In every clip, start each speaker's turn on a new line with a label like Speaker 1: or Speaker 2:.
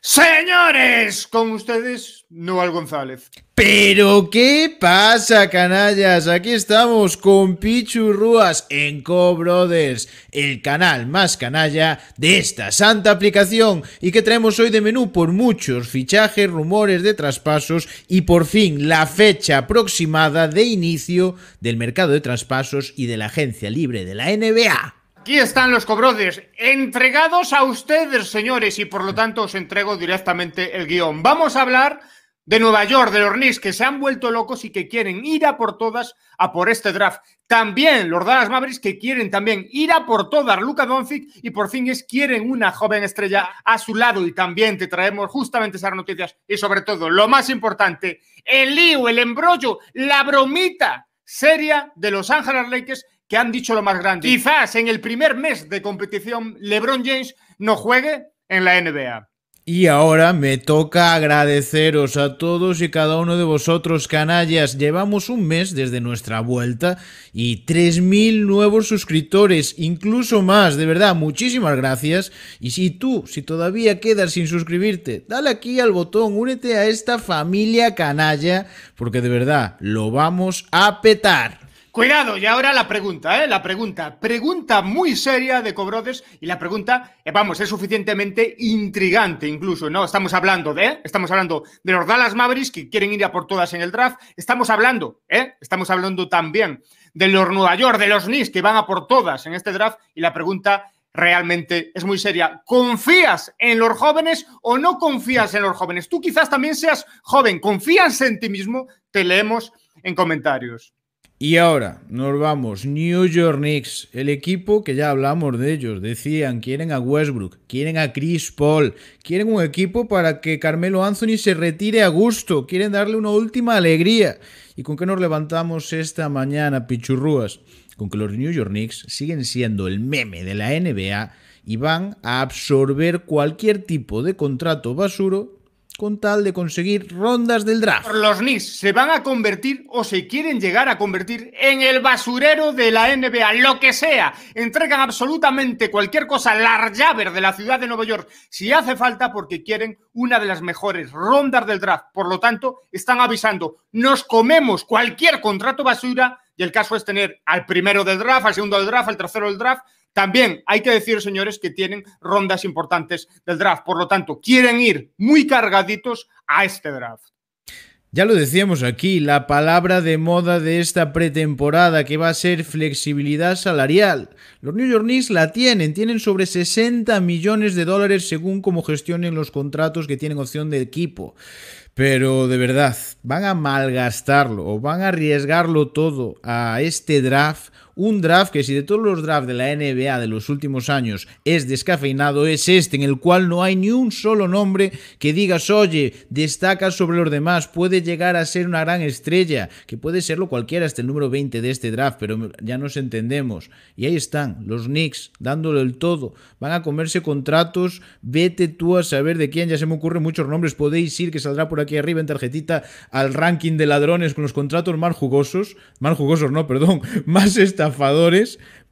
Speaker 1: Señores, con ustedes, Noel González.
Speaker 2: Pero ¿qué pasa, canallas? Aquí estamos con Pichu Rúas en Co-Brothers, el canal más canalla de esta santa aplicación y que traemos hoy de menú por muchos fichajes, rumores de traspasos y por fin la fecha aproximada de inicio del mercado de traspasos y de la agencia libre de la NBA.
Speaker 1: Aquí están los cobrodes entregados a ustedes, señores, y por lo tanto os entrego directamente el guión. Vamos a hablar de Nueva York, de los Knicks, que se han vuelto locos y que quieren ir a por todas, a por este draft. También los Dallas Mavericks que quieren también ir a por todas, Luca Doncic y por fin es quieren una joven estrella a su lado y también te traemos justamente esas noticias y sobre todo, lo más importante, el lío, el embrollo, la bromita seria de Los Ángeles Lakers que han dicho lo más grande. Quizás en el primer mes de competición LeBron James no juegue en la NBA.
Speaker 2: Y ahora me toca agradeceros a todos y cada uno de vosotros, canallas. Llevamos un mes desde nuestra vuelta y 3.000 nuevos suscriptores, incluso más, de verdad, muchísimas gracias. Y si tú, si todavía quedas sin suscribirte, dale aquí al botón, únete a esta familia canalla, porque de verdad lo vamos a petar. Cuidado, y ahora la pregunta, ¿eh? La pregunta. Pregunta
Speaker 1: muy seria de Cobrodes y la pregunta, eh, vamos, es suficientemente intrigante incluso, ¿no? Estamos hablando de, estamos hablando de los Dallas Mavericks que quieren ir a por todas en el draft. Estamos hablando, ¿eh? Estamos hablando también de los Nueva York, de los Knicks que van a por todas en este draft y la pregunta realmente es muy seria. ¿Confías en los jóvenes o no confías en los jóvenes? Tú quizás también seas joven, confías en ti mismo, te leemos en comentarios.
Speaker 2: Y ahora nos vamos. New York Knicks, el equipo que ya hablamos de ellos. Decían, quieren a Westbrook, quieren a Chris Paul, quieren un equipo para que Carmelo Anthony se retire a gusto, quieren darle una última alegría. ¿Y con qué nos levantamos esta mañana, pichurrúas? Con que los New York Knicks siguen siendo el meme de la NBA y van a absorber cualquier tipo de contrato basuro con tal de conseguir rondas del draft. Los Knicks se van a convertir
Speaker 1: o se quieren llegar a convertir en el basurero de la NBA, lo que sea. Entregan absolutamente cualquier cosa, la llaves de la ciudad de Nueva York, si hace falta, porque quieren una de las mejores rondas del draft. Por lo tanto, están avisando, nos comemos cualquier contrato basura. Y el caso es tener al primero del draft, al segundo del draft, al tercero del draft, también hay que decir, señores, que tienen rondas importantes del draft. Por lo tanto, quieren ir muy cargaditos a este draft.
Speaker 2: Ya lo decíamos aquí, la palabra de moda de esta pretemporada que va a ser flexibilidad salarial. Los New York Knicks la tienen, tienen sobre 60 millones de dólares según cómo gestionen los contratos que tienen opción de equipo. Pero de verdad, ¿van a malgastarlo o van a arriesgarlo todo a este draft un draft que si de todos los drafts de la NBA de los últimos años es descafeinado, es este, en el cual no hay ni un solo nombre que digas, oye, destaca sobre los demás, puede llegar a ser una gran estrella, que puede serlo cualquiera hasta el número 20 de este draft, pero ya nos entendemos. Y ahí están, los Knicks, dándole el todo, van a comerse contratos, vete tú a saber de quién, ya se me ocurren muchos nombres, podéis ir que saldrá por aquí arriba en tarjetita al ranking de ladrones con los contratos más jugosos, más jugosos no, perdón, más esta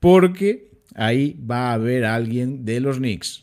Speaker 2: porque ahí va a haber alguien de los Knicks.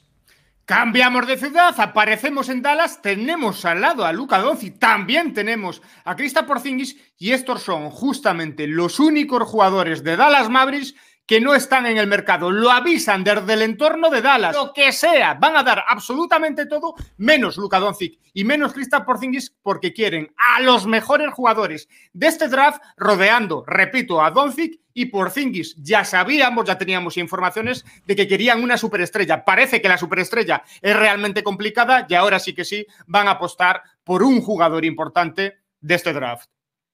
Speaker 1: Cambiamos de ciudad, aparecemos en Dallas, tenemos al lado a Luca Doncic, también tenemos a Krista Porzingis y estos son justamente los únicos jugadores de Dallas Mavericks que no están en el mercado. Lo avisan desde el entorno de Dallas, lo que sea. Van a dar absolutamente todo, menos Luca Doncic y menos Kristaps Porzingis, porque quieren a los mejores jugadores de este draft rodeando, repito, a Doncic y Porzingis. Ya sabíamos, ya teníamos informaciones de que querían una superestrella. Parece que la superestrella es realmente complicada y ahora sí que sí van a apostar por un jugador importante de este draft.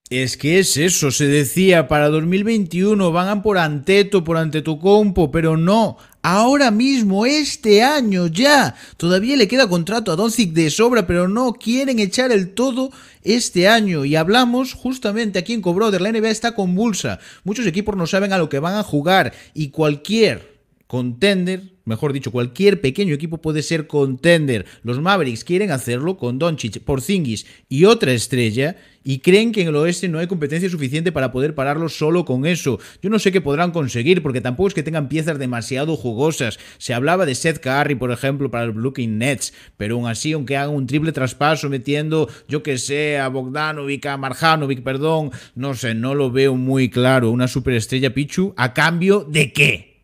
Speaker 2: Es que es eso, se decía para 2021 van por Anteto, por compo pero no, ahora mismo, este año ya. Todavía le queda contrato a Doncic de sobra, pero no quieren echar el todo este año. Y hablamos justamente aquí en Cobroder. la NBA está convulsa. Muchos equipos no saben a lo que van a jugar y cualquier contender, mejor dicho, cualquier pequeño equipo puede ser contender. Los Mavericks quieren hacerlo con Doncic, Porzingis y otra estrella y creen que en el oeste no hay competencia suficiente para poder pararlo solo con eso. Yo no sé qué podrán conseguir porque tampoco es que tengan piezas demasiado jugosas. Se hablaba de Seth Curry, por ejemplo, para el Brooklyn Nets, pero aún así, aunque hagan un triple traspaso metiendo, yo que sé, a Bogdanovic, a Marjanovic, perdón, no sé, no lo veo muy claro. Una superestrella Pichu a cambio de qué?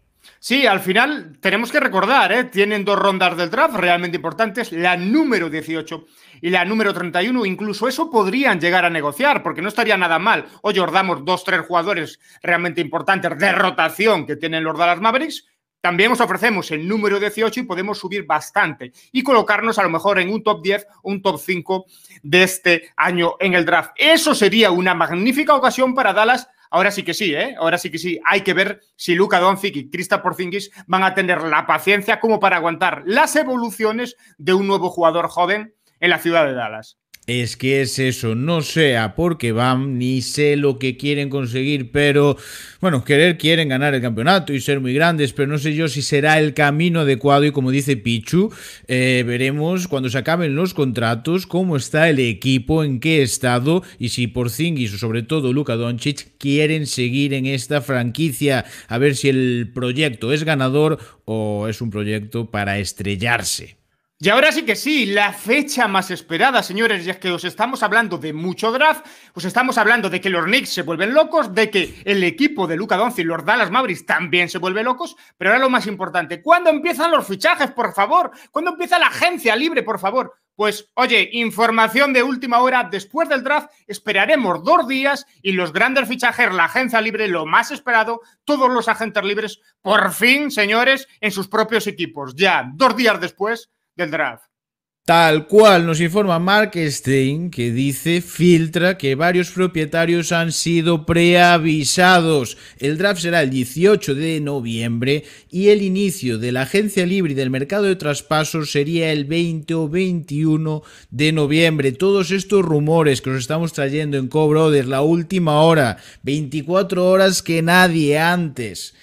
Speaker 2: Sí,
Speaker 1: al final tenemos que recordar, ¿eh? tienen dos rondas del draft realmente importantes, la número 18 y la número 31. Incluso eso podrían llegar a negociar, porque no estaría nada mal. Hoy os damos dos, tres jugadores realmente importantes de rotación que tienen los Dallas Mavericks. También os ofrecemos el número 18 y podemos subir bastante y colocarnos a lo mejor en un top 10, un top 5 de este año en el draft. Eso sería una magnífica ocasión para Dallas Ahora sí que sí, ¿eh? Ahora sí que sí. Hay que ver si Luca Doncic y Krista Porzingis van a tener la paciencia como para aguantar las evoluciones de un nuevo jugador joven en la ciudad de Dallas
Speaker 2: es que es eso, no sea porque van, ni sé lo que quieren conseguir, pero bueno, querer quieren ganar el campeonato y ser muy grandes, pero no sé yo si será el camino adecuado y como dice Pichu, eh, veremos cuando se acaben los contratos cómo está el equipo, en qué estado y si Porzingis o sobre todo Luka Doncic quieren seguir en esta franquicia, a ver si el proyecto es ganador o es un proyecto para estrellarse. Y ahora sí que sí, la
Speaker 1: fecha más esperada, señores, ya es que os estamos hablando de mucho draft, Pues estamos hablando de que los Knicks se vuelven locos, de que el equipo de Luca Doncic, los Dallas Mavericks también se vuelven locos, pero ahora lo más importante, ¿cuándo empiezan los fichajes, por favor? ¿Cuándo empieza la agencia libre, por favor? Pues oye, información de última hora, después del draft esperaremos dos días y los grandes fichajes, la agencia libre, lo más esperado, todos los agentes libres, por fin, señores, en sus propios equipos. Ya, dos días después, del draft.
Speaker 2: Tal cual nos informa Mark Stein, que dice, filtra que varios propietarios han sido preavisados. El draft será el 18 de noviembre y el inicio de la agencia libre y del mercado de traspasos sería el 20 o 21 de noviembre. Todos estos rumores que nos estamos trayendo en cobro brothers la última hora, 24 horas que nadie antes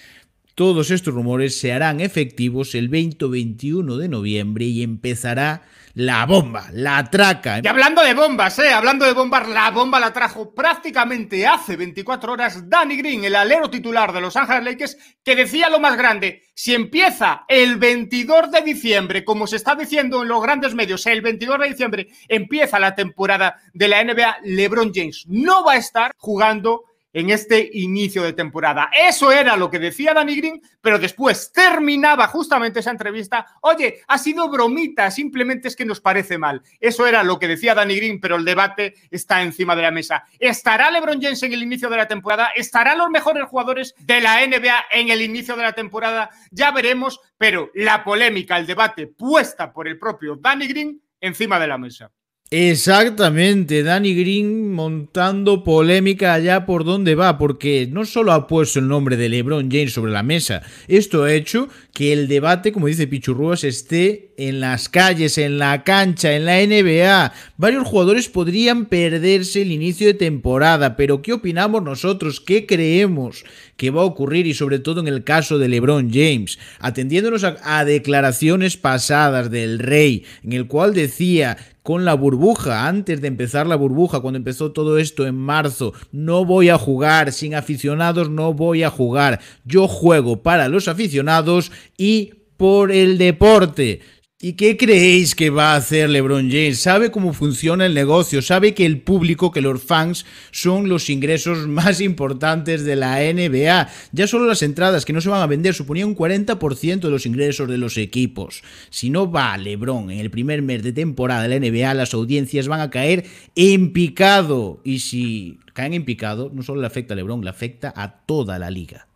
Speaker 2: todos estos rumores se harán efectivos el 20 21 de noviembre y empezará la bomba, la traca. Y
Speaker 1: hablando de bombas, eh, hablando de bombas, la bomba la trajo prácticamente hace 24 horas Danny Green, el alero titular de Los Ángeles Lakers, que decía lo más grande, si empieza el 22 de diciembre, como se está diciendo en los grandes medios, el 22 de diciembre empieza la temporada de la NBA, LeBron James no va a estar jugando en este inicio de temporada. Eso era lo que decía Danny Green, pero después terminaba justamente esa entrevista, oye, ha sido bromita, simplemente es que nos parece mal. Eso era lo que decía Danny Green, pero el debate está encima de la mesa. ¿Estará LeBron James en el inicio de la temporada? ¿Estarán los mejores jugadores de la NBA en el inicio de la temporada? Ya veremos, pero la polémica, el debate puesta por el propio Danny Green encima de la mesa.
Speaker 2: Exactamente, Danny Green montando polémica allá por donde va, porque no solo ha puesto el nombre de LeBron James sobre la mesa, esto ha hecho que el debate, como dice Pichurruas, esté en las calles, en la cancha, en la NBA. Varios jugadores podrían perderse el inicio de temporada, pero ¿qué opinamos nosotros? ¿Qué creemos? que va a ocurrir y sobre todo en el caso de LeBron James, atendiéndonos a, declaraciones pasadas del rey, en el cual decía con la burbuja, antes de empezar la burbuja, cuando empezó todo esto en marzo, no voy a jugar, sin aficionados no voy a jugar, yo juego para los aficionados y por el deporte. ¿Y qué creéis que va a hacer LeBron James? Sabe cómo funciona el negocio, sabe que el público, que los fans son los ingresos más importantes de la NBA. Ya solo las entradas que no se van a vender suponían un 40% de los ingresos de los equipos. Si no va LeBron en el primer mes de temporada de la NBA, las audiencias van a caer en picado. Y si caen en picado, no solo le afecta a LeBron, le afecta a toda la liga.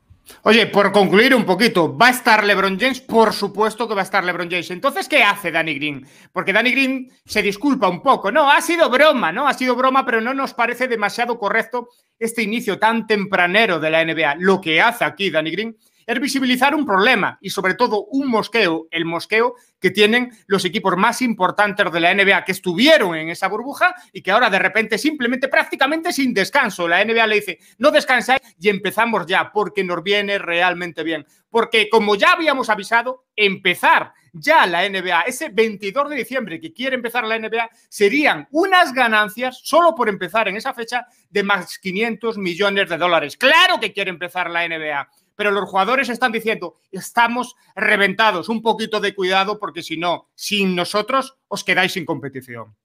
Speaker 2: Oye, por concluir un poquito, ¿va
Speaker 1: a estar LeBron James? Por supuesto que va a estar LeBron James. Entonces, ¿qué hace Danny Green? Porque Danny Green se disculpa un poco. No, ha sido broma, ¿no? Ha sido broma, pero no nos parece demasiado correcto este inicio tan tempranero de la NBA. Lo que hace aquí Danny Green es visibilizar un problema y sobre todo un mosqueo, el mosqueo que tienen los equipos más importantes de la NBA que estuvieron en esa burbuja y que ahora de repente simplemente prácticamente sin descanso, la NBA le dice, no descansáis y empezamos ya porque nos viene realmente bien. Porque como ya habíamos avisado, empezar ya la NBA, ese 22 de diciembre que quiere empezar la NBA, serían unas ganancias solo por empezar en esa fecha de más 500 millones de dólares. Claro que quiere empezar la NBA pero los jugadores están diciendo, estamos reventados, un poquito de cuidado porque si no, sin nosotros os quedáis sin competición.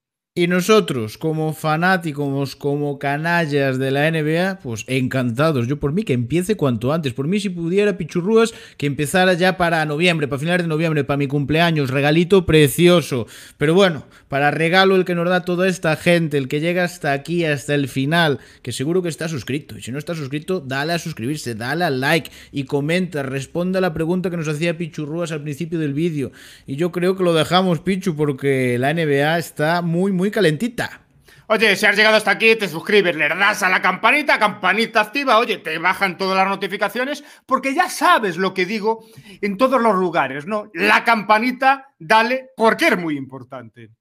Speaker 2: Y nosotros, como fanáticos, como canallas de la NBA, pues encantados. Yo por mí que empiece cuanto antes. Por mí, si pudiera, Pichurrúas, que empezara ya para noviembre, para finales de noviembre, para mi cumpleaños. Regalito precioso. Pero bueno, para regalo el que nos da toda esta gente, el que llega hasta aquí, hasta el final, que seguro que está suscrito. Y si no está suscrito, dale a suscribirse, dale a like y comenta, responde a la pregunta que nos hacía Pichurrúas al principio del vídeo. Y yo creo que lo dejamos, Pichu, porque la NBA está muy, muy calentita.
Speaker 1: Oye, si has llegado hasta aquí, te suscribes, le das a la campanita, campanita activa, oye, te bajan todas las notificaciones, porque ya sabes lo que digo en todos los lugares, ¿no? La campanita, dale, porque es muy importante.